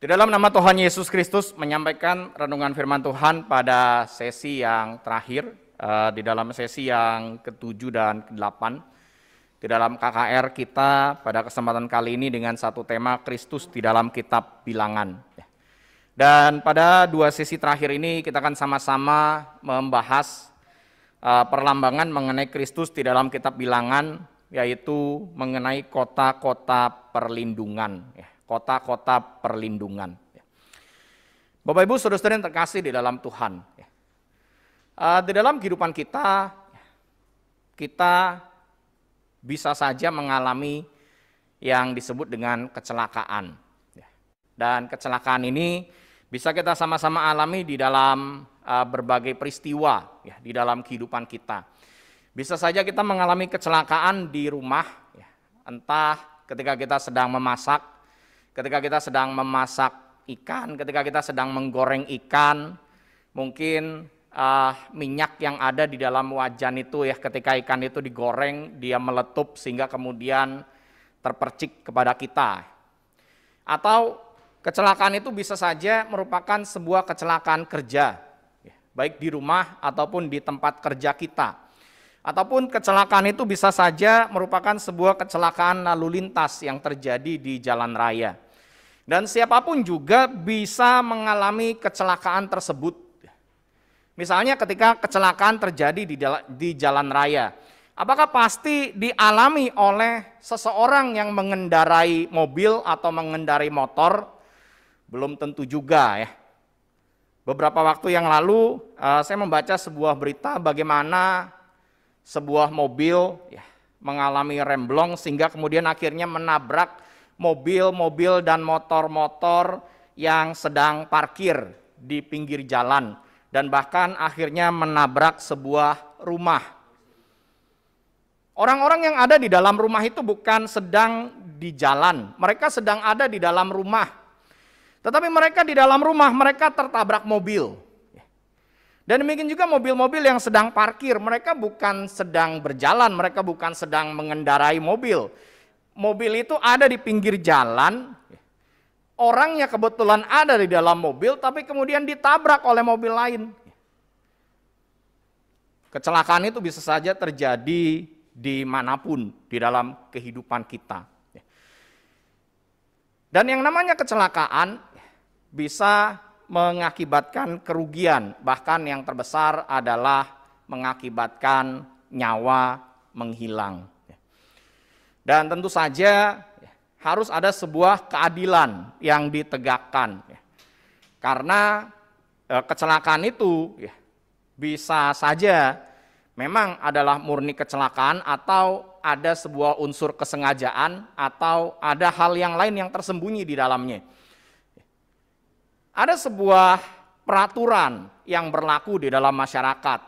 Di dalam nama Tuhan Yesus Kristus menyampaikan renungan firman Tuhan pada sesi yang terakhir, eh, di dalam sesi yang ke ketujuh dan ke-8. Di dalam KKR kita pada kesempatan kali ini dengan satu tema Kristus di dalam kitab bilangan. Ya. Dan pada dua sesi terakhir ini kita akan sama-sama membahas eh, perlambangan mengenai Kristus di dalam kitab bilangan yaitu mengenai kota-kota perlindungan. Ya kota-kota perlindungan. Bapak Ibu saudara-saudara yang terkasih di dalam Tuhan, eh, di dalam kehidupan kita, kita bisa saja mengalami yang disebut dengan kecelakaan. Dan kecelakaan ini bisa kita sama-sama alami di dalam eh, berbagai peristiwa ya, di dalam kehidupan kita. Bisa saja kita mengalami kecelakaan di rumah, ya, entah ketika kita sedang memasak Ketika kita sedang memasak ikan, ketika kita sedang menggoreng ikan, mungkin uh, minyak yang ada di dalam wajan itu ya ketika ikan itu digoreng dia meletup sehingga kemudian terpercik kepada kita. Atau kecelakaan itu bisa saja merupakan sebuah kecelakaan kerja, ya, baik di rumah ataupun di tempat kerja kita. Ataupun kecelakaan itu bisa saja merupakan sebuah kecelakaan lalu lintas yang terjadi di jalan raya. Dan siapapun juga bisa mengalami kecelakaan tersebut. Misalnya ketika kecelakaan terjadi di jalan, di jalan raya. Apakah pasti dialami oleh seseorang yang mengendarai mobil atau mengendarai motor? Belum tentu juga ya. Beberapa waktu yang lalu eh, saya membaca sebuah berita bagaimana sebuah mobil ya, mengalami remblong sehingga kemudian akhirnya menabrak mobil-mobil dan motor-motor yang sedang parkir di pinggir jalan dan bahkan akhirnya menabrak sebuah rumah. Orang-orang yang ada di dalam rumah itu bukan sedang di jalan, mereka sedang ada di dalam rumah. Tetapi mereka di dalam rumah mereka tertabrak mobil dan demikian juga mobil-mobil yang sedang parkir, mereka bukan sedang berjalan, mereka bukan sedang mengendarai mobil. Mobil itu ada di pinggir jalan, orangnya kebetulan ada di dalam mobil, tapi kemudian ditabrak oleh mobil lain. Kecelakaan itu bisa saja terjadi dimanapun di dalam kehidupan kita. Dan yang namanya kecelakaan bisa mengakibatkan kerugian, bahkan yang terbesar adalah mengakibatkan nyawa menghilang. Dan tentu saja harus ada sebuah keadilan yang ditegakkan. Karena e, kecelakaan itu bisa saja memang adalah murni kecelakaan atau ada sebuah unsur kesengajaan atau ada hal yang lain yang tersembunyi di dalamnya. Ada sebuah peraturan yang berlaku di dalam masyarakat.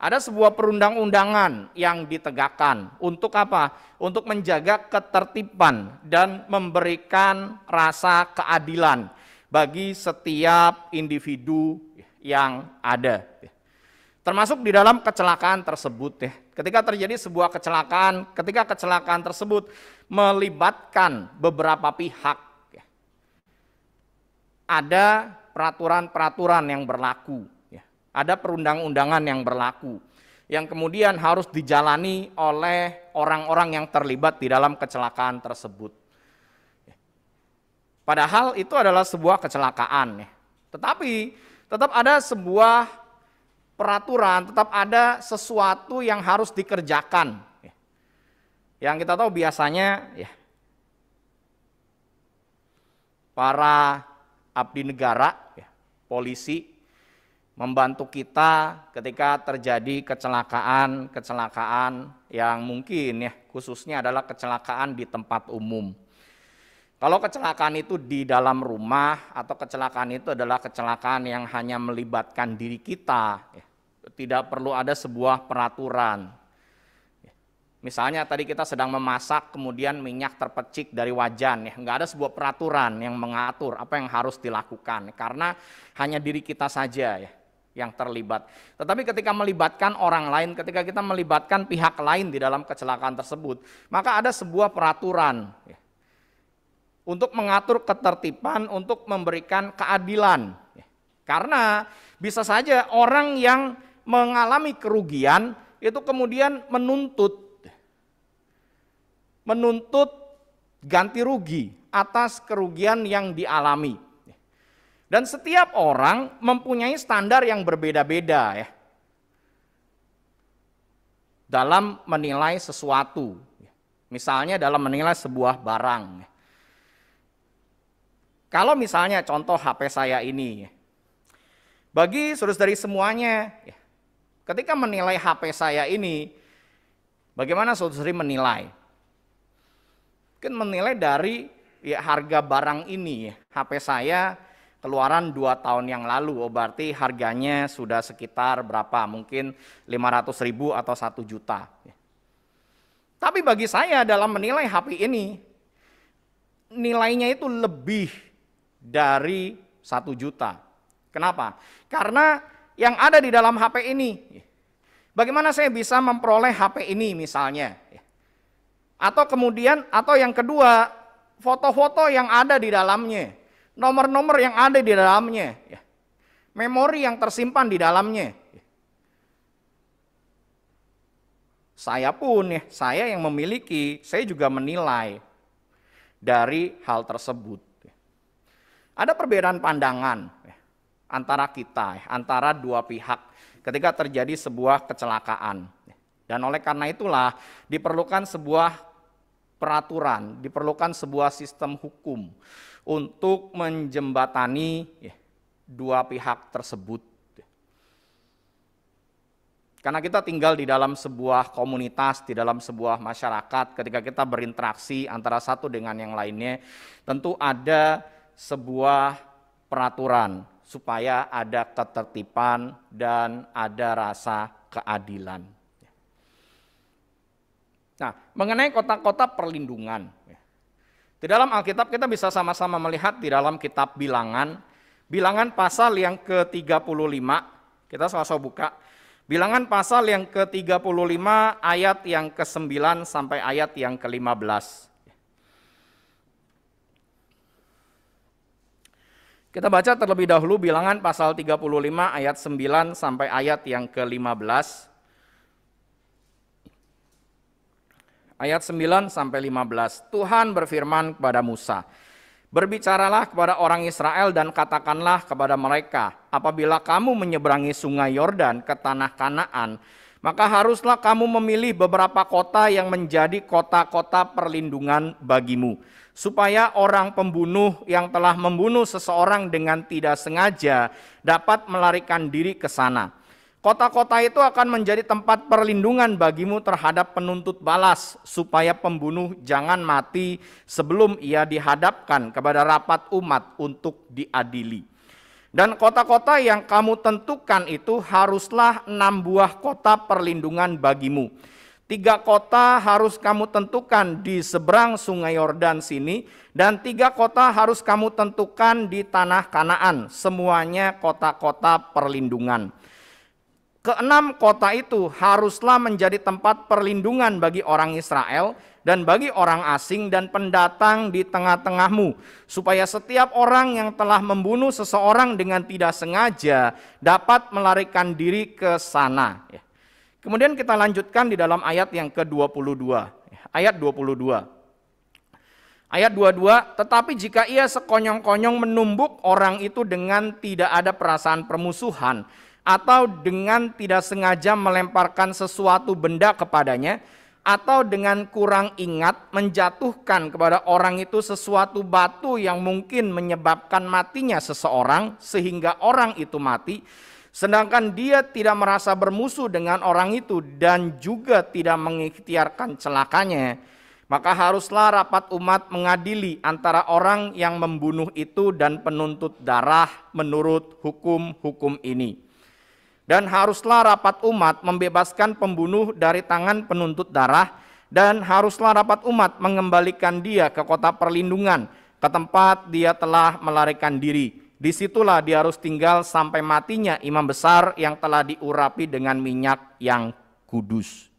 Ada sebuah perundang-undangan yang ditegakkan untuk apa? Untuk menjaga ketertiban dan memberikan rasa keadilan bagi setiap individu yang ada. Termasuk di dalam kecelakaan tersebut ya. Ketika terjadi sebuah kecelakaan, ketika kecelakaan tersebut melibatkan beberapa pihak ada peraturan-peraturan yang berlaku, ya. ada perundang-undangan yang berlaku, yang kemudian harus dijalani oleh orang-orang yang terlibat di dalam kecelakaan tersebut. Ya. Padahal itu adalah sebuah kecelakaan, ya. tetapi tetap ada sebuah peraturan, tetap ada sesuatu yang harus dikerjakan. Ya. Yang kita tahu biasanya ya para abdi negara, ya, polisi, membantu kita ketika terjadi kecelakaan-kecelakaan yang mungkin ya khususnya adalah kecelakaan di tempat umum. Kalau kecelakaan itu di dalam rumah atau kecelakaan itu adalah kecelakaan yang hanya melibatkan diri kita, ya, tidak perlu ada sebuah peraturan. Misalnya tadi kita sedang memasak, kemudian minyak terpecik dari wajan, ya nggak ada sebuah peraturan yang mengatur apa yang harus dilakukan, karena hanya diri kita saja ya yang terlibat. Tetapi ketika melibatkan orang lain, ketika kita melibatkan pihak lain di dalam kecelakaan tersebut, maka ada sebuah peraturan ya, untuk mengatur ketertiban, untuk memberikan keadilan. Ya. Karena bisa saja orang yang mengalami kerugian itu kemudian menuntut menuntut ganti rugi atas kerugian yang dialami. Dan setiap orang mempunyai standar yang berbeda-beda ya. Dalam menilai sesuatu. Misalnya dalam menilai sebuah barang. Kalau misalnya contoh HP saya ini. Bagi saudara dari semuanya, ketika menilai HP saya ini, bagaimana saudara-saudari menilai? kan menilai dari ya, harga barang ini. Ya. HP saya keluaran 2 tahun yang lalu, oh, berarti harganya sudah sekitar berapa? Mungkin 500 ribu atau 1 juta. Tapi bagi saya dalam menilai HP ini, nilainya itu lebih dari 1 juta. Kenapa? Karena yang ada di dalam HP ini, bagaimana saya bisa memperoleh HP ini misalnya? Atau kemudian, atau yang kedua, foto-foto yang ada di dalamnya, nomor-nomor yang ada di dalamnya, ya. memori yang tersimpan di dalamnya. Ya. Saya pun ya, saya yang memiliki, saya juga menilai dari hal tersebut. Ya. Ada perbedaan pandangan ya, antara kita, antara dua pihak ketika terjadi sebuah kecelakaan. Dan oleh karena itulah diperlukan sebuah peraturan, diperlukan sebuah sistem hukum untuk menjembatani ya, dua pihak tersebut. Karena kita tinggal di dalam sebuah komunitas, di dalam sebuah masyarakat, ketika kita berinteraksi antara satu dengan yang lainnya, tentu ada sebuah peraturan supaya ada ketertiban dan ada rasa keadilan. Nah, mengenai kota-kota perlindungan. Ya. Di dalam Alkitab kita bisa sama-sama melihat di dalam kitab bilangan. Bilangan pasal yang ke-35, kita selalu buka. Bilangan pasal yang ke-35 ayat yang ke-9 sampai ayat yang ke-15. Kita baca terlebih dahulu bilangan pasal 35 ayat 9 sampai ayat yang ke-15. ayat 9 sampai 15. Tuhan berfirman kepada Musa, Berbicaralah kepada orang Israel dan katakanlah kepada mereka, apabila kamu menyeberangi sungai Yordan ke tanah Kanaan, maka haruslah kamu memilih beberapa kota yang menjadi kota-kota perlindungan bagimu, supaya orang pembunuh yang telah membunuh seseorang dengan tidak sengaja dapat melarikan diri ke sana Kota-kota itu akan menjadi tempat perlindungan bagimu terhadap penuntut balas, supaya pembunuh jangan mati sebelum ia dihadapkan kepada rapat umat untuk diadili. Dan kota-kota yang kamu tentukan itu haruslah enam buah kota perlindungan bagimu. Tiga kota harus kamu tentukan di seberang sungai Yordan sini, dan tiga kota harus kamu tentukan di tanah Kanaan, semuanya kota-kota perlindungan. Keenam kota itu haruslah menjadi tempat perlindungan bagi orang Israel dan bagi orang asing dan pendatang di tengah-tengahmu, supaya setiap orang yang telah membunuh seseorang dengan tidak sengaja dapat melarikan diri ke sana. Ya. Kemudian kita lanjutkan di dalam ayat yang ke-22. Ya, ayat 22. Ayat 22, tetapi jika ia sekonyong-konyong menumbuk orang itu dengan tidak ada perasaan permusuhan, atau dengan tidak sengaja melemparkan sesuatu benda kepadanya, atau dengan kurang ingat menjatuhkan kepada orang itu sesuatu batu yang mungkin menyebabkan matinya seseorang sehingga orang itu mati, sedangkan dia tidak merasa bermusuh dengan orang itu dan juga tidak mengikhtiarkan celakanya. Maka haruslah rapat umat mengadili antara orang yang membunuh itu dan penuntut darah menurut hukum-hukum ini dan haruslah rapat umat membebaskan pembunuh dari tangan penuntut darah dan haruslah rapat umat mengembalikan dia ke kota perlindungan ke tempat dia telah melarikan diri disitulah dia harus tinggal sampai matinya imam besar yang telah diurapi dengan minyak yang kudus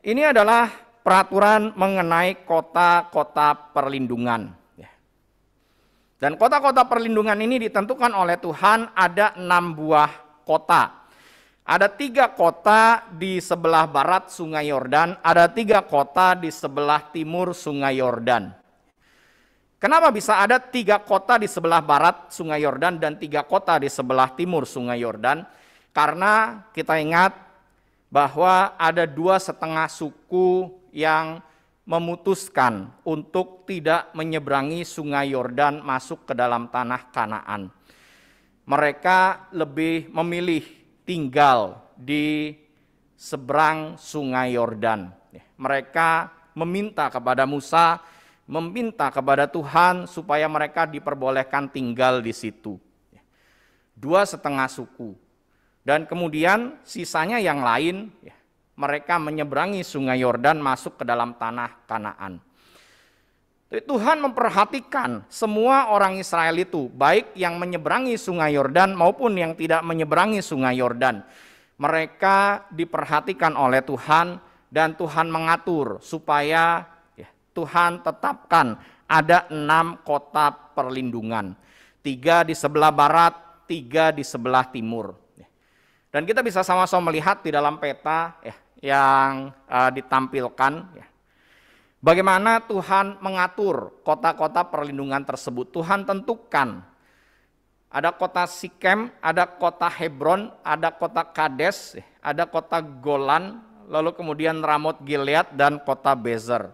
ini adalah peraturan mengenai kota-kota perlindungan dan kota-kota perlindungan ini ditentukan oleh Tuhan ada enam buah kota. Ada tiga kota di sebelah barat Sungai Yordan, ada tiga kota di sebelah timur Sungai Yordan. Kenapa bisa ada tiga kota di sebelah barat Sungai Yordan dan tiga kota di sebelah timur Sungai Yordan? Karena kita ingat bahwa ada dua setengah suku yang memutuskan untuk tidak menyeberangi Sungai Yordan masuk ke dalam tanah Kanaan mereka lebih memilih tinggal di seberang sungai Yordan. Mereka meminta kepada Musa, meminta kepada Tuhan supaya mereka diperbolehkan tinggal di situ. Dua setengah suku. Dan kemudian sisanya yang lain, mereka menyeberangi sungai Yordan masuk ke dalam tanah Kanaan. Eh, Tuhan memperhatikan semua orang Israel itu, baik yang menyeberangi Sungai Yordan maupun yang tidak menyeberangi Sungai Yordan. Mereka diperhatikan oleh Tuhan dan Tuhan mengatur supaya ya, Tuhan tetapkan ada enam kota perlindungan. Tiga di sebelah barat, tiga di sebelah timur. Ya. Dan kita bisa sama-sama melihat di dalam peta ya, yang uh, ditampilkan ya, Bagaimana Tuhan mengatur kota-kota perlindungan tersebut? Tuhan tentukan. Ada kota Sikem, ada kota Hebron, ada kota Kades, ada kota Golan, lalu kemudian Ramot Gilead dan kota Bezer.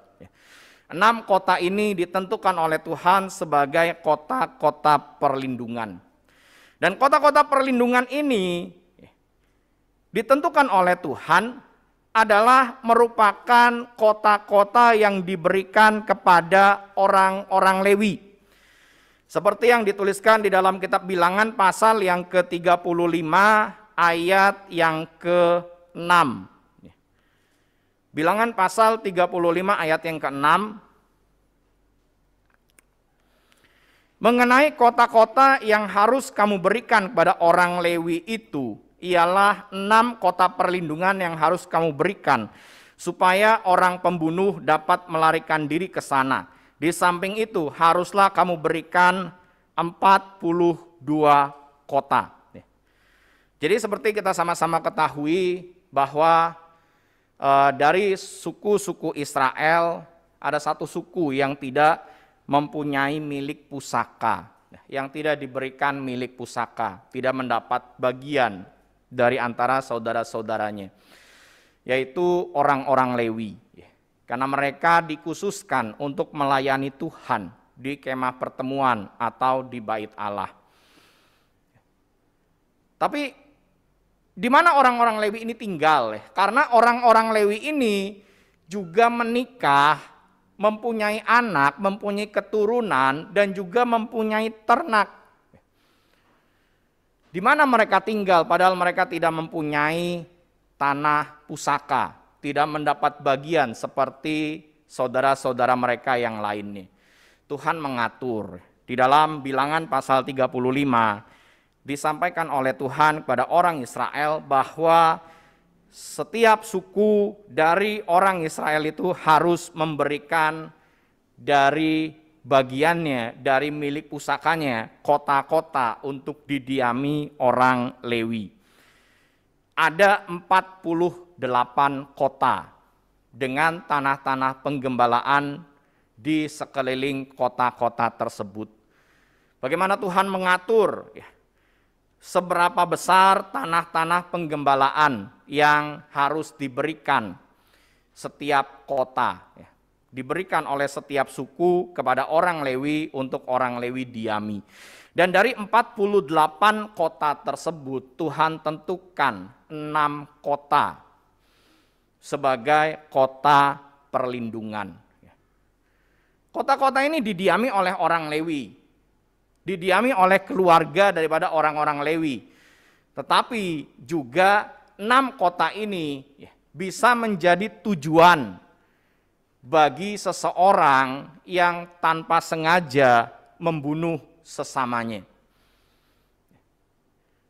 Enam kota ini ditentukan oleh Tuhan sebagai kota-kota perlindungan. Dan kota-kota perlindungan ini ditentukan oleh Tuhan adalah merupakan kota-kota yang diberikan kepada orang-orang Lewi. Seperti yang dituliskan di dalam kitab bilangan pasal yang ke-35 ayat yang ke-6. Bilangan pasal 35 ayat yang ke-6 mengenai kota-kota yang harus kamu berikan kepada orang Lewi itu ialah enam kota perlindungan yang harus kamu berikan, supaya orang pembunuh dapat melarikan diri ke sana. Di samping itu, haruslah kamu berikan 42 kota. Jadi seperti kita sama-sama ketahui bahwa e, dari suku-suku Israel ada satu suku yang tidak mempunyai milik pusaka, yang tidak diberikan milik pusaka, tidak mendapat bagian dari antara saudara-saudaranya, yaitu orang-orang Lewi. Karena mereka dikhususkan untuk melayani Tuhan di kemah pertemuan atau di bait Allah. Tapi di mana orang-orang Lewi ini tinggal? Karena orang-orang Lewi ini juga menikah mempunyai anak, mempunyai keturunan, dan juga mempunyai ternak. Di mana mereka tinggal padahal mereka tidak mempunyai tanah pusaka, tidak mendapat bagian seperti saudara-saudara mereka yang lainnya. Tuhan mengatur di dalam bilangan pasal 35 disampaikan oleh Tuhan kepada orang Israel bahwa setiap suku dari orang Israel itu harus memberikan dari bagiannya dari milik pusakanya kota-kota untuk didiami orang Lewi. Ada 48 kota dengan tanah-tanah penggembalaan di sekeliling kota-kota tersebut. Bagaimana Tuhan mengatur ya, seberapa besar tanah-tanah penggembalaan yang harus diberikan setiap kota. Ya diberikan oleh setiap suku kepada orang Lewi untuk orang Lewi diami. Dan dari 48 kota tersebut Tuhan tentukan enam kota sebagai kota perlindungan. Kota-kota ini didiami oleh orang Lewi, didiami oleh keluarga daripada orang-orang Lewi. Tetapi juga enam kota ini bisa menjadi tujuan bagi seseorang yang tanpa sengaja membunuh sesamanya.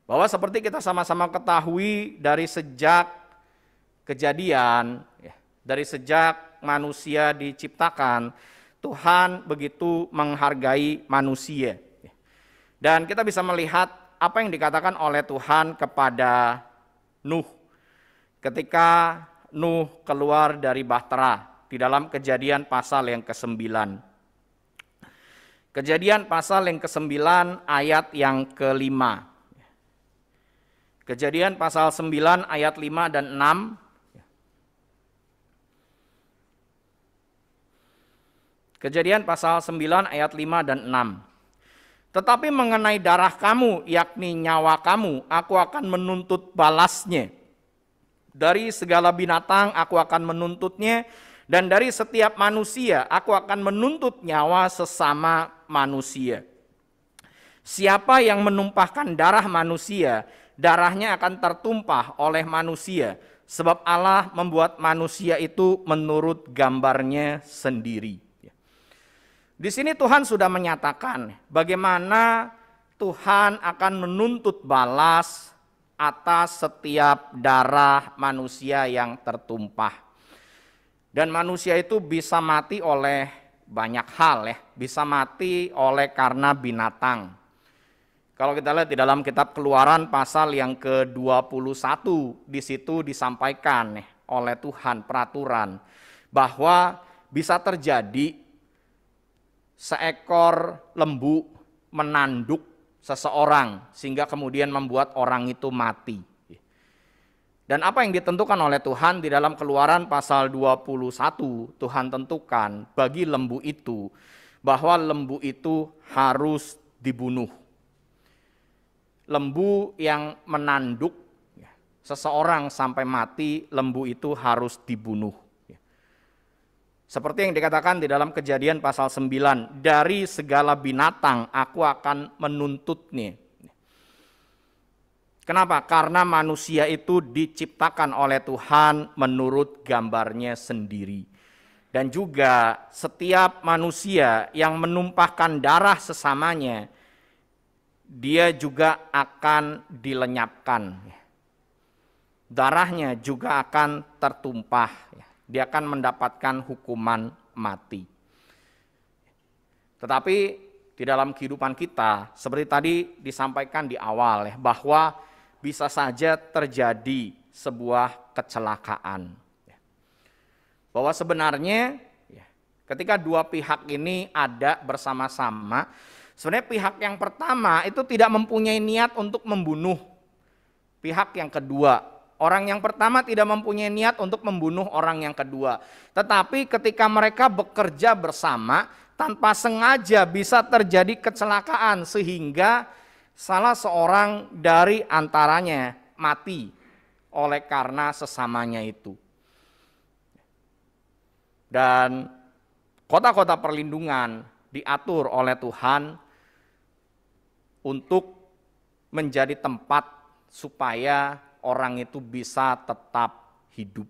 Bahwa seperti kita sama-sama ketahui dari sejak kejadian, ya, dari sejak manusia diciptakan, Tuhan begitu menghargai manusia. Dan kita bisa melihat apa yang dikatakan oleh Tuhan kepada Nuh ketika Nuh keluar dari Bahtera di dalam kejadian pasal yang ke-9. Kejadian pasal yang ke-9 ayat yang ke-5. Kejadian pasal 9 ayat 5 dan 6 Kejadian pasal 9 ayat 5 dan 6. Tetapi mengenai darah kamu, yakni nyawa kamu, aku akan menuntut balasnya. Dari segala binatang aku akan menuntutnya, dan dari setiap manusia aku akan menuntut nyawa sesama manusia. Siapa yang menumpahkan darah manusia, darahnya akan tertumpah oleh manusia, sebab Allah membuat manusia itu menurut gambarnya sendiri. Di sini Tuhan sudah menyatakan bagaimana Tuhan akan menuntut balas atas setiap darah manusia yang tertumpah. Dan manusia itu bisa mati oleh banyak hal ya, bisa mati oleh karena binatang. Kalau kita lihat di dalam kitab Keluaran pasal yang ke-21 di situ disampaikan ya, oleh Tuhan peraturan bahwa bisa terjadi seekor lembu menanduk seseorang sehingga kemudian membuat orang itu mati. Dan apa yang ditentukan oleh Tuhan di dalam keluaran pasal 21, Tuhan tentukan bagi lembu itu bahwa lembu itu harus dibunuh. Lembu yang menanduk ya, seseorang sampai mati, lembu itu harus dibunuh. Ya. Seperti yang dikatakan di dalam kejadian pasal 9, dari segala binatang aku akan menuntutnya Kenapa? Karena manusia itu diciptakan oleh Tuhan menurut gambarnya sendiri. Dan juga setiap manusia yang menumpahkan darah sesamanya, dia juga akan dilenyapkan. Darahnya juga akan tertumpah. Dia akan mendapatkan hukuman mati. Tetapi di dalam kehidupan kita, seperti tadi disampaikan di awal ya, bahwa bisa saja terjadi sebuah kecelakaan. Bahwa sebenarnya ya, ketika dua pihak ini ada bersama-sama, sebenarnya pihak yang pertama itu tidak mempunyai niat untuk membunuh pihak yang kedua Orang yang pertama tidak mempunyai niat untuk membunuh orang yang kedua, tetapi ketika mereka bekerja bersama tanpa sengaja bisa terjadi kecelakaan, sehingga Salah seorang dari antaranya mati oleh karena sesamanya itu. Dan kota-kota perlindungan diatur oleh Tuhan untuk menjadi tempat supaya orang itu bisa tetap hidup.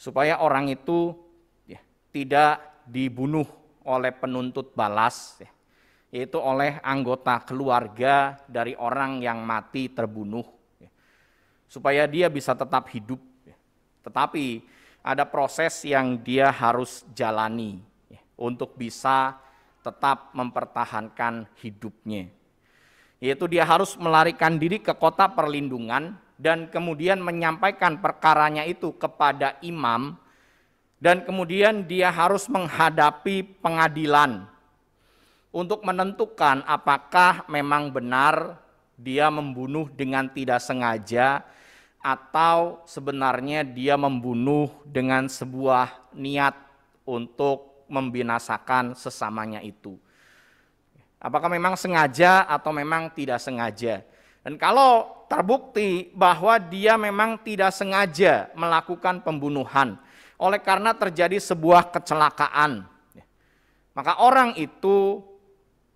Supaya orang itu ya, tidak dibunuh oleh penuntut balas. Ya yaitu oleh anggota keluarga dari orang yang mati terbunuh, supaya dia bisa tetap hidup. Tetapi ada proses yang dia harus jalani untuk bisa tetap mempertahankan hidupnya. Yaitu dia harus melarikan diri ke kota perlindungan dan kemudian menyampaikan perkaranya itu kepada imam dan kemudian dia harus menghadapi pengadilan untuk menentukan apakah memang benar dia membunuh dengan tidak sengaja atau sebenarnya dia membunuh dengan sebuah niat untuk membinasakan sesamanya itu. Apakah memang sengaja atau memang tidak sengaja? Dan kalau terbukti bahwa dia memang tidak sengaja melakukan pembunuhan oleh karena terjadi sebuah kecelakaan, maka orang itu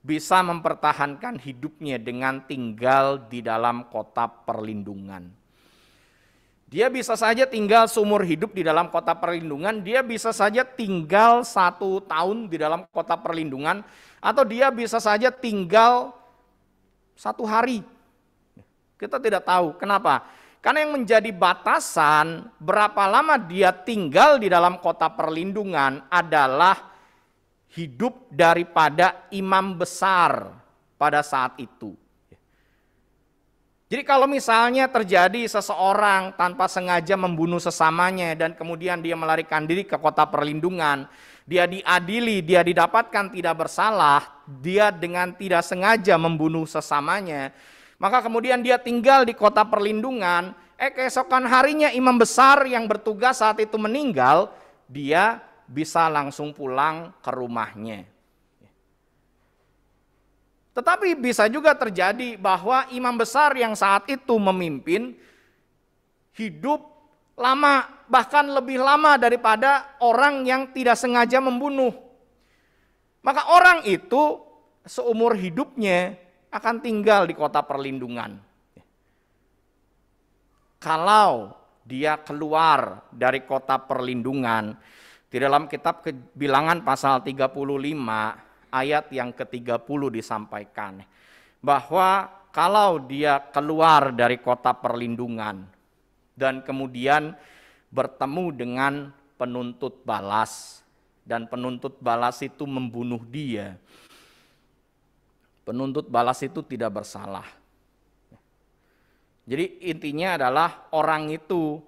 bisa mempertahankan hidupnya dengan tinggal di dalam kota perlindungan. Dia bisa saja tinggal seumur hidup di dalam kota perlindungan, dia bisa saja tinggal satu tahun di dalam kota perlindungan, atau dia bisa saja tinggal satu hari. Kita tidak tahu kenapa. Karena yang menjadi batasan berapa lama dia tinggal di dalam kota perlindungan adalah hidup daripada imam besar pada saat itu. Jadi kalau misalnya terjadi seseorang tanpa sengaja membunuh sesamanya dan kemudian dia melarikan diri ke kota perlindungan, dia diadili, dia didapatkan tidak bersalah, dia dengan tidak sengaja membunuh sesamanya, maka kemudian dia tinggal di kota perlindungan, eh keesokan harinya imam besar yang bertugas saat itu meninggal, dia bisa langsung pulang ke rumahnya. Tetapi bisa juga terjadi bahwa imam besar yang saat itu memimpin hidup lama, bahkan lebih lama daripada orang yang tidak sengaja membunuh. Maka orang itu seumur hidupnya akan tinggal di kota perlindungan. Kalau dia keluar dari kota perlindungan, di dalam kitab Kebilangan pasal 35 ayat yang ke-30 disampaikan bahwa kalau dia keluar dari kota perlindungan dan kemudian bertemu dengan penuntut balas dan penuntut balas itu membunuh dia. Penuntut balas itu tidak bersalah. Jadi intinya adalah orang itu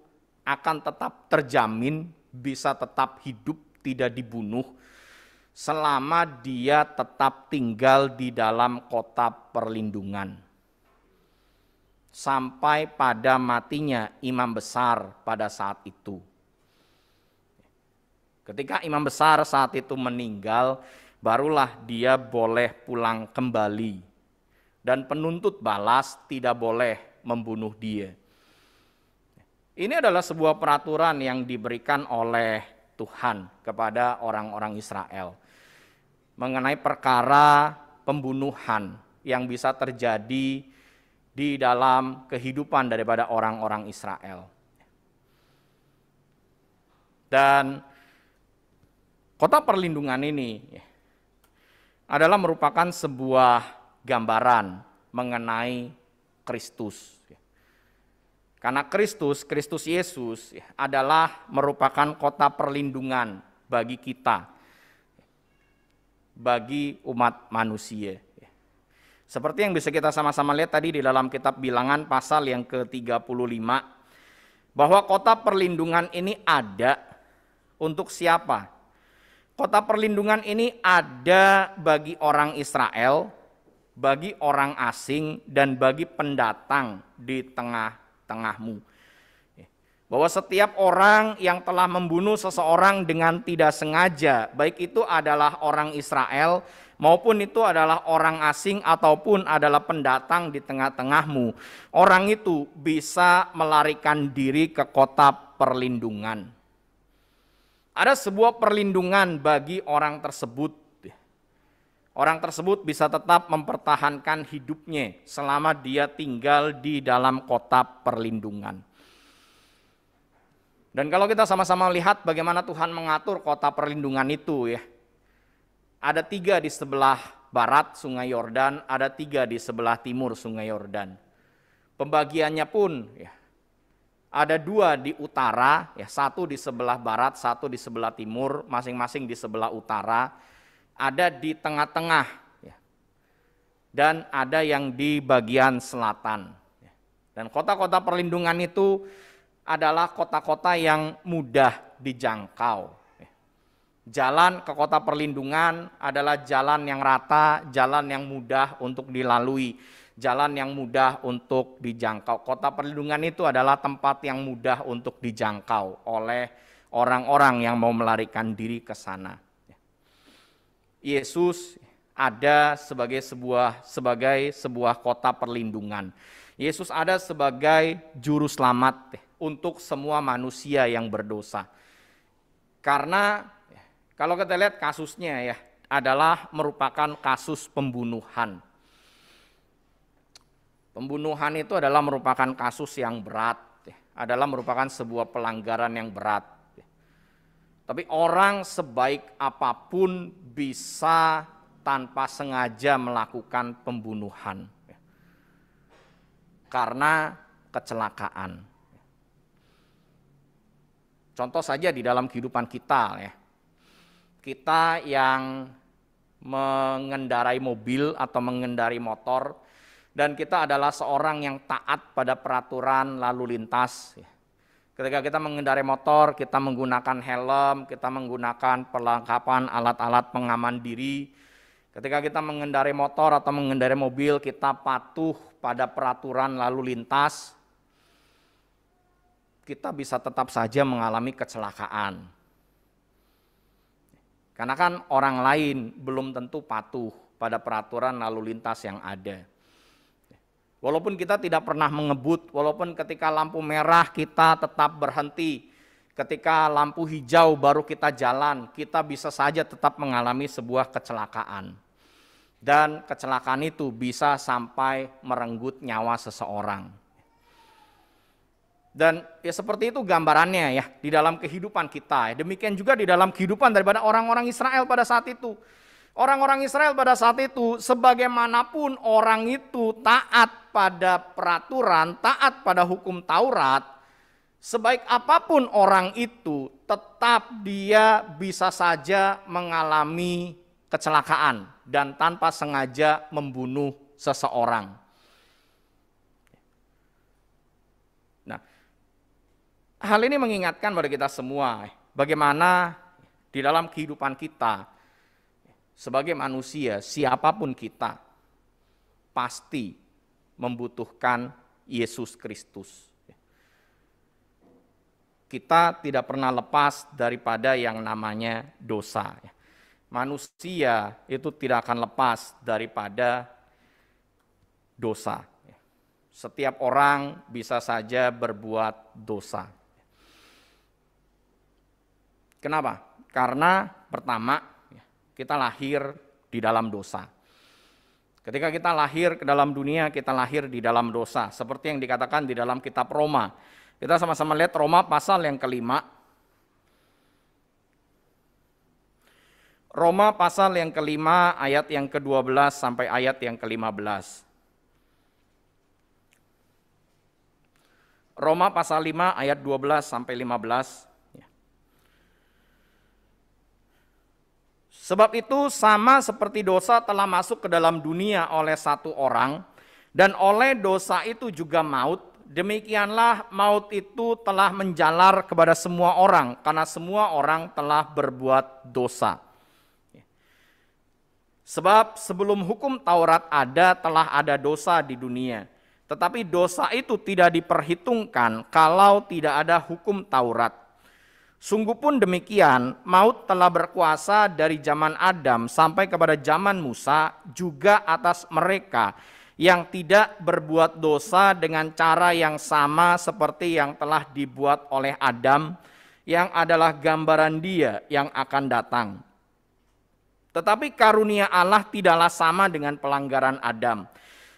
akan tetap terjamin bisa tetap hidup, tidak dibunuh, selama dia tetap tinggal di dalam kota perlindungan. Sampai pada matinya imam besar pada saat itu. Ketika imam besar saat itu meninggal, barulah dia boleh pulang kembali. Dan penuntut balas tidak boleh membunuh dia. Ini adalah sebuah peraturan yang diberikan oleh Tuhan kepada orang-orang Israel mengenai perkara pembunuhan yang bisa terjadi di dalam kehidupan daripada orang-orang Israel. Dan kota perlindungan ini adalah merupakan sebuah gambaran mengenai Kristus. Karena Kristus, Kristus Yesus adalah merupakan kota perlindungan bagi kita, bagi umat manusia. Seperti yang bisa kita sama-sama lihat tadi di dalam kitab bilangan pasal yang ke-35, bahwa kota perlindungan ini ada untuk siapa? Kota perlindungan ini ada bagi orang Israel, bagi orang asing, dan bagi pendatang di tengah tengahmu Bahwa setiap orang yang telah membunuh seseorang dengan tidak sengaja, baik itu adalah orang Israel maupun itu adalah orang asing ataupun adalah pendatang di tengah-tengahmu, orang itu bisa melarikan diri ke kota perlindungan. Ada sebuah perlindungan bagi orang tersebut Orang tersebut bisa tetap mempertahankan hidupnya selama dia tinggal di dalam kota perlindungan. Dan kalau kita sama-sama lihat bagaimana Tuhan mengatur kota perlindungan itu ya. Ada tiga di sebelah barat sungai Yordan, ada tiga di sebelah timur sungai Yordan. Pembagiannya pun ya, ada dua di utara, ya satu di sebelah barat, satu di sebelah timur, masing-masing di sebelah utara ada di tengah-tengah ya. dan ada yang di bagian selatan. Ya. Dan kota-kota perlindungan itu adalah kota-kota yang mudah dijangkau. Ya. Jalan ke kota perlindungan adalah jalan yang rata, jalan yang mudah untuk dilalui, jalan yang mudah untuk dijangkau. Kota perlindungan itu adalah tempat yang mudah untuk dijangkau oleh orang-orang yang mau melarikan diri ke sana. Yesus ada sebagai sebuah sebagai sebuah kota perlindungan. Yesus ada sebagai juru selamat untuk semua manusia yang berdosa. Karena kalau kita lihat kasusnya ya adalah merupakan kasus pembunuhan. Pembunuhan itu adalah merupakan kasus yang berat, adalah merupakan sebuah pelanggaran yang berat. Tapi orang sebaik apapun bisa tanpa sengaja melakukan pembunuhan karena kecelakaan. Contoh saja di dalam kehidupan kita ya. Kita yang mengendarai mobil atau mengendarai motor dan kita adalah seorang yang taat pada peraturan lalu lintas ya Ketika kita mengendarai motor, kita menggunakan helm, kita menggunakan perlengkapan alat-alat pengaman diri. Ketika kita mengendarai motor atau mengendarai mobil, kita patuh pada peraturan lalu lintas. Kita bisa tetap saja mengalami kecelakaan. Karena kan orang lain belum tentu patuh pada peraturan lalu lintas yang ada. Walaupun kita tidak pernah mengebut, walaupun ketika lampu merah kita tetap berhenti, ketika lampu hijau baru kita jalan, kita bisa saja tetap mengalami sebuah kecelakaan. Dan kecelakaan itu bisa sampai merenggut nyawa seseorang. Dan ya seperti itu gambarannya ya di dalam kehidupan kita. Demikian juga di dalam kehidupan daripada orang-orang Israel pada saat itu. Orang-orang Israel pada saat itu sebagaimanapun orang itu taat pada peraturan, taat pada hukum Taurat, sebaik apapun orang itu, tetap dia bisa saja mengalami kecelakaan dan tanpa sengaja membunuh seseorang. Nah, hal ini mengingatkan pada kita semua eh, bagaimana di dalam kehidupan kita sebagai manusia, siapapun kita pasti membutuhkan Yesus Kristus. Kita tidak pernah lepas daripada yang namanya dosa. Manusia itu tidak akan lepas daripada dosa. Setiap orang bisa saja berbuat dosa. Kenapa? Karena pertama kita lahir di dalam dosa. Ketika kita lahir ke dalam dunia, kita lahir di dalam dosa. Seperti yang dikatakan di dalam kitab Roma. Kita sama-sama lihat Roma pasal yang kelima. Roma pasal yang kelima, ayat yang ke-12 sampai ayat yang ke-15. Roma pasal 5 ayat 12 sampai 15. Sebab itu sama seperti dosa telah masuk ke dalam dunia oleh satu orang dan oleh dosa itu juga maut, demikianlah maut itu telah menjalar kepada semua orang karena semua orang telah berbuat dosa. Sebab sebelum hukum Taurat ada telah ada dosa di dunia. Tetapi dosa itu tidak diperhitungkan kalau tidak ada hukum Taurat. Sungguh pun demikian, maut telah berkuasa dari zaman Adam sampai kepada zaman Musa juga atas mereka yang tidak berbuat dosa dengan cara yang sama seperti yang telah dibuat oleh Adam yang adalah gambaran dia yang akan datang. Tetapi karunia Allah tidaklah sama dengan pelanggaran Adam.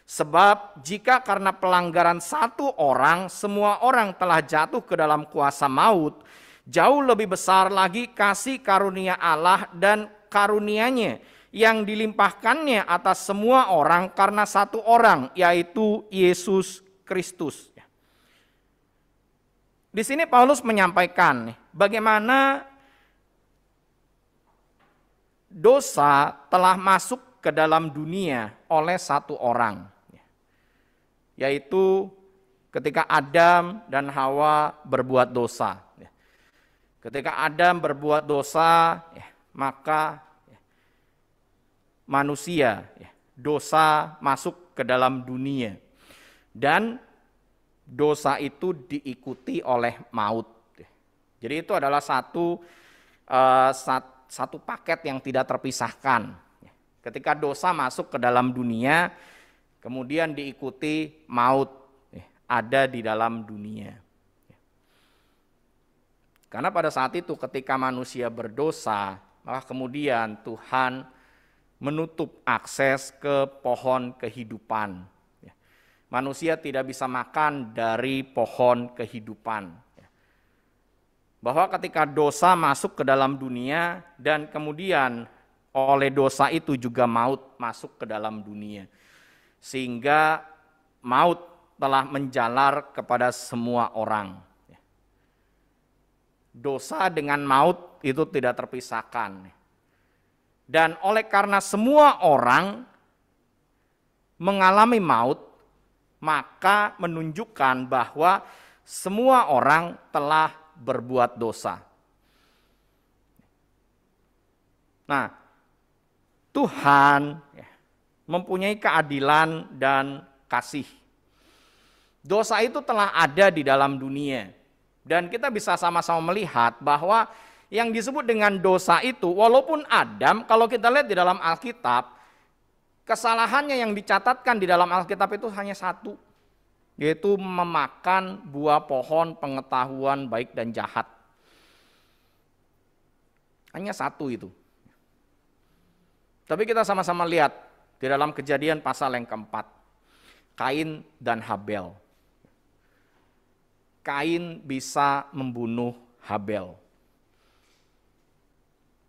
Sebab jika karena pelanggaran satu orang semua orang telah jatuh ke dalam kuasa maut, Jauh lebih besar lagi kasih karunia Allah dan karunianya yang dilimpahkannya atas semua orang karena satu orang yaitu Yesus Kristus. Di sini Paulus menyampaikan bagaimana dosa telah masuk ke dalam dunia oleh satu orang, yaitu ketika Adam dan Hawa berbuat dosa. Ketika Adam berbuat dosa, ya, maka ya, manusia ya, dosa masuk ke dalam dunia. Dan dosa itu diikuti oleh maut. Ya. Jadi itu adalah satu uh, satu paket yang tidak terpisahkan. Ya. Ketika dosa masuk ke dalam dunia, kemudian diikuti maut ya, ada di dalam dunia. Karena pada saat itu ketika manusia berdosa, maka kemudian Tuhan menutup akses ke pohon kehidupan. Ya. Manusia tidak bisa makan dari pohon kehidupan. Ya. Bahwa ketika dosa masuk ke dalam dunia dan kemudian oleh dosa itu juga maut masuk ke dalam dunia. Sehingga maut telah menjalar kepada semua orang dosa dengan maut itu tidak terpisahkan. Dan oleh karena semua orang mengalami maut, maka menunjukkan bahwa semua orang telah berbuat dosa. Nah, Tuhan mempunyai keadilan dan kasih. Dosa itu telah ada di dalam dunia dan kita bisa sama-sama melihat bahwa yang disebut dengan dosa itu, walaupun Adam, kalau kita lihat di dalam Alkitab, kesalahannya yang dicatatkan di dalam Alkitab itu hanya satu, yaitu memakan buah pohon pengetahuan baik dan jahat. Hanya satu itu. Tapi kita sama-sama lihat di dalam kejadian pasal yang keempat, Kain dan Habel. Kain bisa membunuh Habel.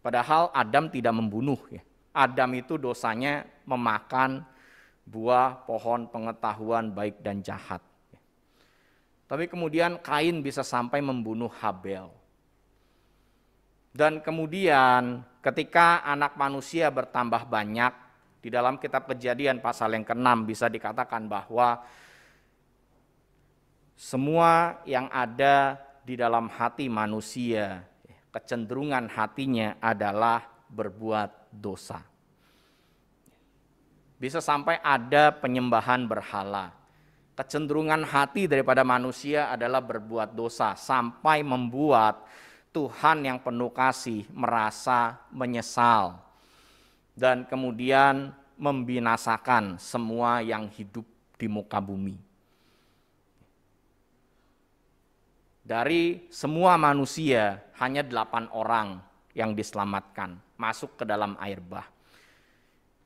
Padahal Adam tidak membunuh. Ya. Adam itu dosanya memakan buah pohon pengetahuan baik dan jahat. Tapi kemudian Kain bisa sampai membunuh Habel. Dan kemudian ketika anak manusia bertambah banyak, di dalam kitab kejadian pasal yang ke-6 bisa dikatakan bahwa semua yang ada di dalam hati manusia, kecenderungan hatinya adalah berbuat dosa. Bisa sampai ada penyembahan berhala. Kecenderungan hati daripada manusia adalah berbuat dosa sampai membuat Tuhan yang penuh kasih merasa menyesal dan kemudian membinasakan semua yang hidup di muka bumi. Dari semua manusia hanya delapan orang yang diselamatkan masuk ke dalam air bah.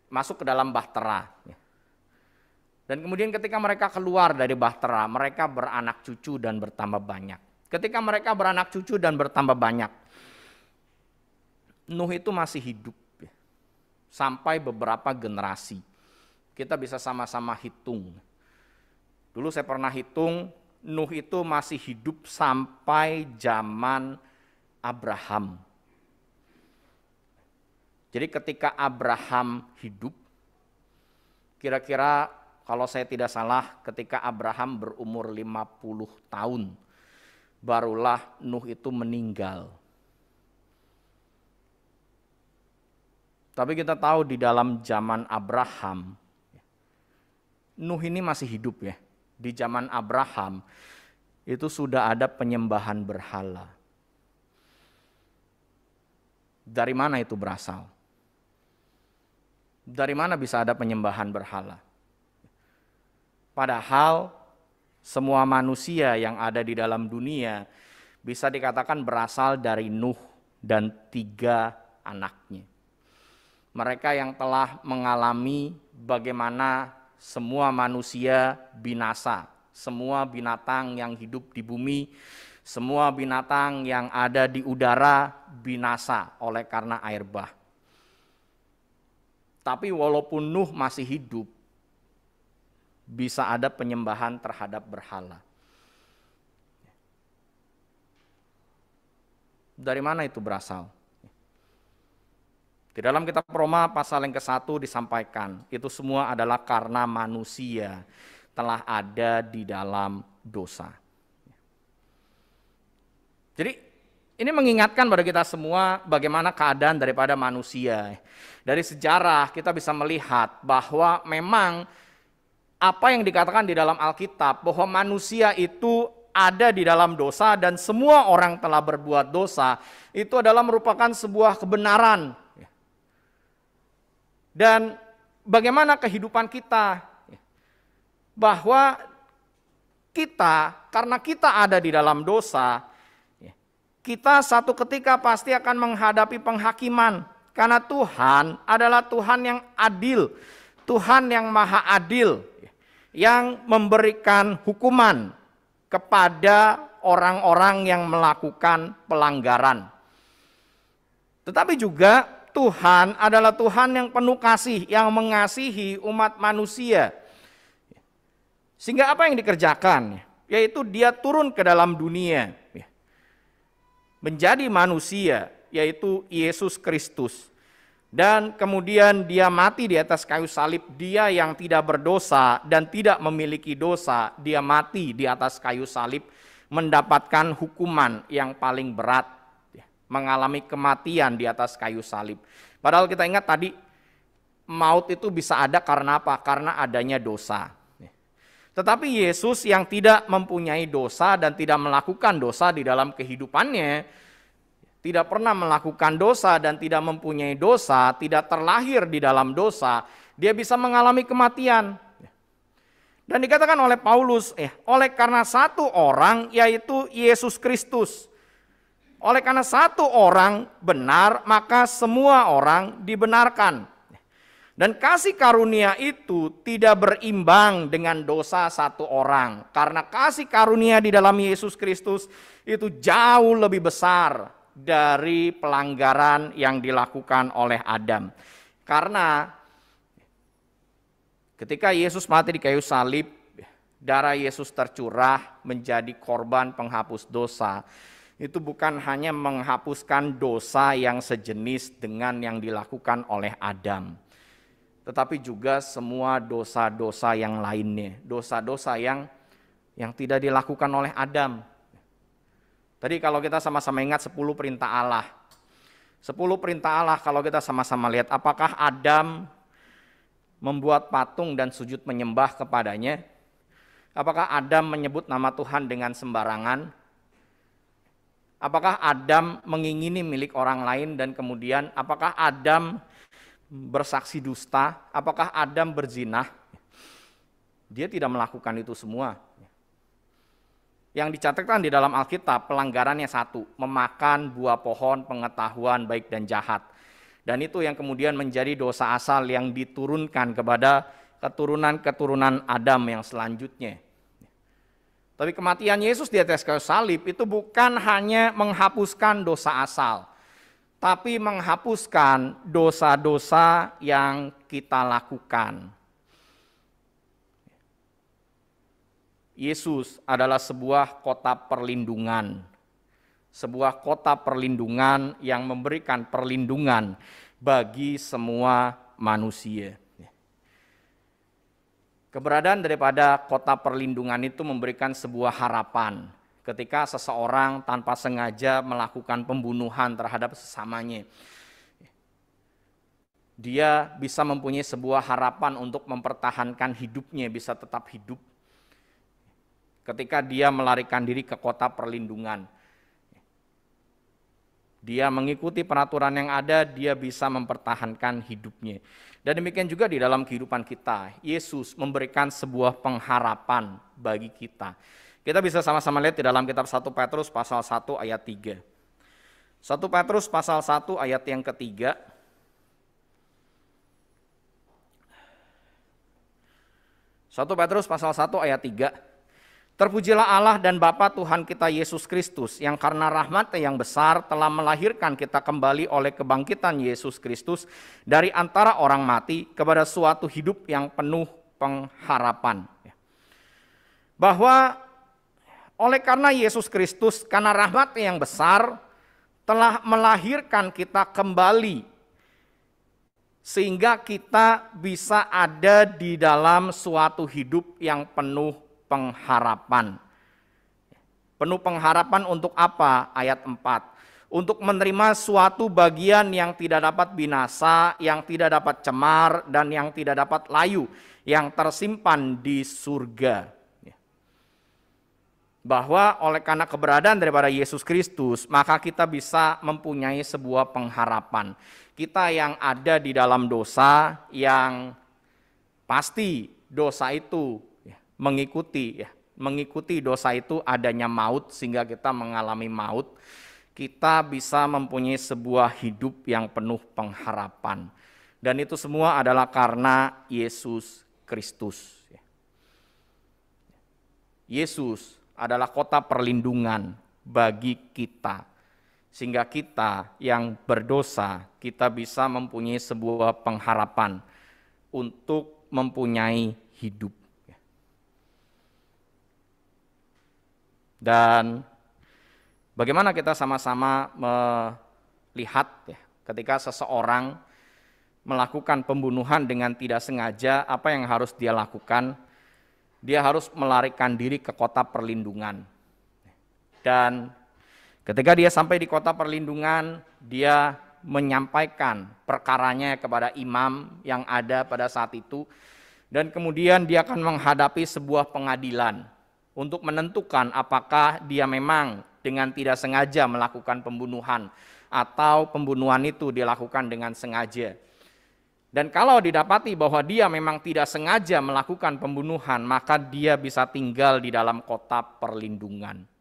Masuk ke dalam bahtera. Dan kemudian ketika mereka keluar dari bahtera, mereka beranak cucu dan bertambah banyak. Ketika mereka beranak cucu dan bertambah banyak, Nuh itu masih hidup ya. sampai beberapa generasi. Kita bisa sama-sama hitung. Dulu saya pernah hitung Nuh itu masih hidup sampai zaman Abraham. Jadi ketika Abraham hidup, kira-kira kalau saya tidak salah ketika Abraham berumur 50 tahun, barulah Nuh itu meninggal. Tapi kita tahu di dalam zaman Abraham, Nuh ini masih hidup ya di zaman Abraham itu sudah ada penyembahan berhala. Dari mana itu berasal? Dari mana bisa ada penyembahan berhala? Padahal semua manusia yang ada di dalam dunia bisa dikatakan berasal dari Nuh dan tiga anaknya. Mereka yang telah mengalami bagaimana semua manusia binasa, semua binatang yang hidup di bumi, semua binatang yang ada di udara binasa oleh karena air bah. Tapi walaupun Nuh masih hidup, bisa ada penyembahan terhadap berhala. Dari mana itu berasal? Di dalam kitab Roma pasal yang ke-1 disampaikan, itu semua adalah karena manusia telah ada di dalam dosa. Jadi ini mengingatkan pada kita semua bagaimana keadaan daripada manusia. Dari sejarah kita bisa melihat bahwa memang apa yang dikatakan di dalam Alkitab bahwa manusia itu ada di dalam dosa dan semua orang telah berbuat dosa itu adalah merupakan sebuah kebenaran dan bagaimana kehidupan kita. Bahwa kita, karena kita ada di dalam dosa, kita satu ketika pasti akan menghadapi penghakiman. Karena Tuhan adalah Tuhan yang adil, Tuhan yang maha adil, yang memberikan hukuman kepada orang-orang yang melakukan pelanggaran. Tetapi juga Tuhan adalah Tuhan yang penuh kasih, yang mengasihi umat manusia. Sehingga apa yang dikerjakan? Yaitu dia turun ke dalam dunia. Menjadi manusia, yaitu Yesus Kristus. Dan kemudian dia mati di atas kayu salib, dia yang tidak berdosa dan tidak memiliki dosa, dia mati di atas kayu salib mendapatkan hukuman yang paling berat mengalami kematian di atas kayu salib. Padahal kita ingat tadi maut itu bisa ada karena apa? Karena adanya dosa. Tetapi Yesus yang tidak mempunyai dosa dan tidak melakukan dosa di dalam kehidupannya, tidak pernah melakukan dosa dan tidak mempunyai dosa, tidak terlahir di dalam dosa, dia bisa mengalami kematian. Dan dikatakan oleh Paulus, eh, oleh karena satu orang yaitu Yesus Kristus oleh karena satu orang benar, maka semua orang dibenarkan. Dan kasih karunia itu tidak berimbang dengan dosa satu orang, karena kasih karunia di dalam Yesus Kristus itu jauh lebih besar dari pelanggaran yang dilakukan oleh Adam. Karena ketika Yesus mati di kayu salib, darah Yesus tercurah menjadi korban penghapus dosa itu bukan hanya menghapuskan dosa yang sejenis dengan yang dilakukan oleh Adam, tetapi juga semua dosa-dosa yang lainnya, dosa-dosa yang yang tidak dilakukan oleh Adam. Tadi kalau kita sama-sama ingat 10 perintah Allah. 10 perintah Allah kalau kita sama-sama lihat apakah Adam membuat patung dan sujud menyembah kepadanya? Apakah Adam menyebut nama Tuhan dengan sembarangan? Apakah Adam mengingini milik orang lain dan kemudian apakah Adam bersaksi dusta? Apakah Adam berzinah? Dia tidak melakukan itu semua. Yang dicatatkan di dalam Alkitab pelanggarannya satu, memakan buah pohon pengetahuan baik dan jahat. Dan itu yang kemudian menjadi dosa asal yang diturunkan kepada keturunan-keturunan Adam yang selanjutnya. Tapi kematian Yesus di atas kayu salib itu bukan hanya menghapuskan dosa asal, tapi menghapuskan dosa-dosa yang kita lakukan. Yesus adalah sebuah kota perlindungan, sebuah kota perlindungan yang memberikan perlindungan bagi semua manusia. Keberadaan daripada kota perlindungan itu memberikan sebuah harapan ketika seseorang tanpa sengaja melakukan pembunuhan terhadap sesamanya. Dia bisa mempunyai sebuah harapan untuk mempertahankan hidupnya, bisa tetap hidup ketika dia melarikan diri ke kota perlindungan. Dia mengikuti peraturan yang ada, dia bisa mempertahankan hidupnya. Dan demikian juga di dalam kehidupan kita, Yesus memberikan sebuah pengharapan bagi kita. Kita bisa sama-sama lihat di dalam kitab 1 Petrus pasal 1 ayat 3. 1 Petrus pasal 1 ayat yang ketiga. Satu Petrus pasal 1 ayat 3. Terpujilah Allah dan Bapa Tuhan kita Yesus Kristus yang karena rahmatnya yang besar telah melahirkan kita kembali oleh kebangkitan Yesus Kristus dari antara orang mati kepada suatu hidup yang penuh pengharapan. Bahwa oleh karena Yesus Kristus karena rahmatnya yang besar telah melahirkan kita kembali sehingga kita bisa ada di dalam suatu hidup yang penuh pengharapan. Penuh pengharapan untuk apa? Ayat 4. Untuk menerima suatu bagian yang tidak dapat binasa, yang tidak dapat cemar, dan yang tidak dapat layu, yang tersimpan di surga. Bahwa oleh karena keberadaan daripada Yesus Kristus, maka kita bisa mempunyai sebuah pengharapan. Kita yang ada di dalam dosa, yang pasti dosa itu mengikuti ya, mengikuti dosa itu adanya maut sehingga kita mengalami maut, kita bisa mempunyai sebuah hidup yang penuh pengharapan. Dan itu semua adalah karena Yesus Kristus. Ya. Yesus adalah kota perlindungan bagi kita. Sehingga kita yang berdosa, kita bisa mempunyai sebuah pengharapan untuk mempunyai hidup Dan bagaimana kita sama-sama melihat ya, ketika seseorang melakukan pembunuhan dengan tidak sengaja, apa yang harus dia lakukan? Dia harus melarikan diri ke kota perlindungan. Dan ketika dia sampai di kota perlindungan, dia menyampaikan perkaranya kepada imam yang ada pada saat itu dan kemudian dia akan menghadapi sebuah pengadilan untuk menentukan apakah dia memang dengan tidak sengaja melakukan pembunuhan atau pembunuhan itu dilakukan dengan sengaja. Dan kalau didapati bahwa dia memang tidak sengaja melakukan pembunuhan, maka dia bisa tinggal di dalam kota perlindungan.